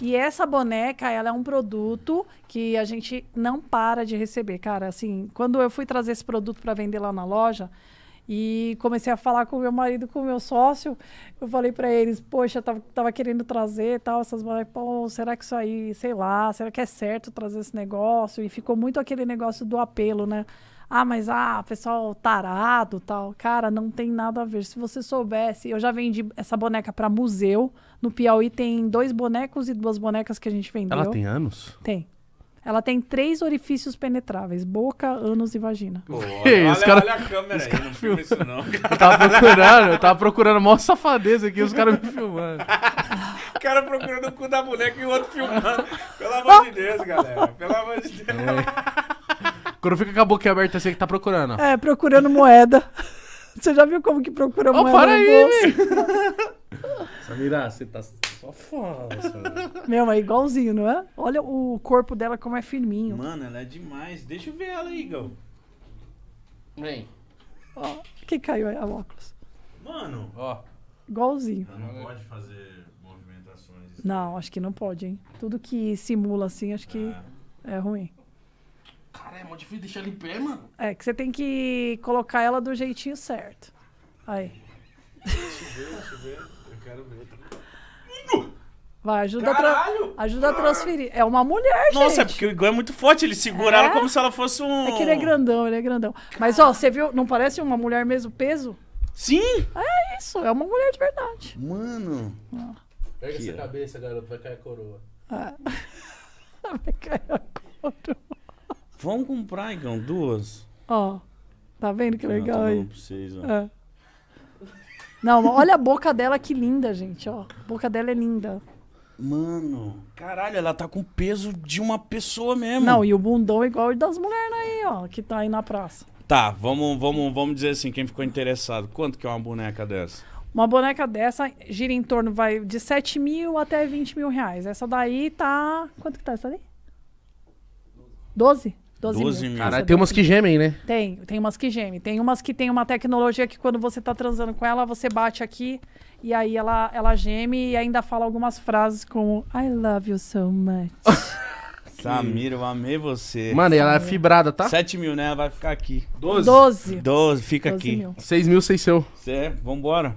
E essa boneca, ela é um produto que a gente não para de receber. Cara, assim, quando eu fui trazer esse produto para vender lá na loja, e comecei a falar com o meu marido, com o meu sócio. Eu falei para eles: Poxa, tava, tava querendo trazer tal, essas bonecas. Pô, será que isso aí, sei lá, será que é certo trazer esse negócio? E ficou muito aquele negócio do apelo, né? Ah, mas ah, pessoal tarado tal. Cara, não tem nada a ver. Se você soubesse, eu já vendi essa boneca para museu. No Piauí tem dois bonecos e duas bonecas que a gente vendeu. Ela tem anos? Tem. Ela tem três orifícios penetráveis: boca, ânus e vagina. Pô, olha, cara, olha a câmera aí, não filma isso não. Eu tava procurando, eu tava procurando a maior safadeza aqui, os caras me filmando. o cara procurando o cu da boneca e o outro filmando. Pelo amor de Deus, galera. Pelo amor de é. Deus. É. Quando fica com a boca aberta, você que tá procurando. É, procurando moeda. Você já viu como que procura oh, moeda? Para aí, Samira, você tá só falsa. Meu, é igualzinho, não é? Olha o corpo dela como é firminho. Mano, ela é demais. Deixa eu ver ela aí, Gal. Vem. Ó, que caiu aí, a óculos. Mano, ó. Igualzinho. Ela não pode fazer movimentações. Não, acho que não pode, hein? Tudo que simula assim, acho que é, é ruim é muito difícil deixar ele em pé, mano. É, que você tem que colocar ela do jeitinho certo. Aí. Deixa eu ver, deixa eu ver. Eu quero ver. Vai, ajuda, a, tra- ajuda a ah. transferir. É uma mulher, Nossa, é porque o Igor é muito forte, ele segura É? ela como se ela fosse um. É que ele é grandão, ele é grandão. Mas, ó, você viu? Não parece uma mulher mesmo peso? Sim! É isso, é uma mulher de verdade. Mano. Pega essa cabeça, garoto, vai cair a coroa. Ah. Vai cair a coroa. Vamos comprar, então, duas. Ó, tá vendo que ah, tá legal aí? Pra vocês, ó. É. Não, olha a boca dela, que linda, gente, ó. A boca dela é linda. Mano, caralho, ela tá com o peso de uma pessoa mesmo. Não, e o bundão é igual o das mulheres aí, ó, que tá aí na praça. Tá, vamos, vamos, vamos dizer assim, quem ficou interessado, quanto que é uma boneca dessa? Uma boneca dessa gira em torno, vai de 7 mil até 20 mil reais. Essa daí tá. Quanto que tá essa daí? 12? 12, 12 mil. Caralho, tem umas que gemem, né? Tem, tem umas que gemem. Tem umas que tem uma tecnologia que quando você tá transando com ela, você bate aqui e aí ela, ela geme e ainda fala algumas frases como I love you so much. Samir, eu amei você. Mano, e ela é fibrada, tá? 7 mil, né? Ela vai ficar aqui. 12. 12. 12, fica 12 aqui. Mil. 6 mil, 6 seu. Cê, é, vambora.